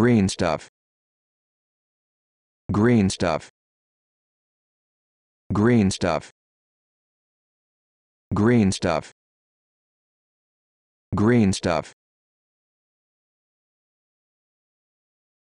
green stuff green stuff green stuff green stuff green stuff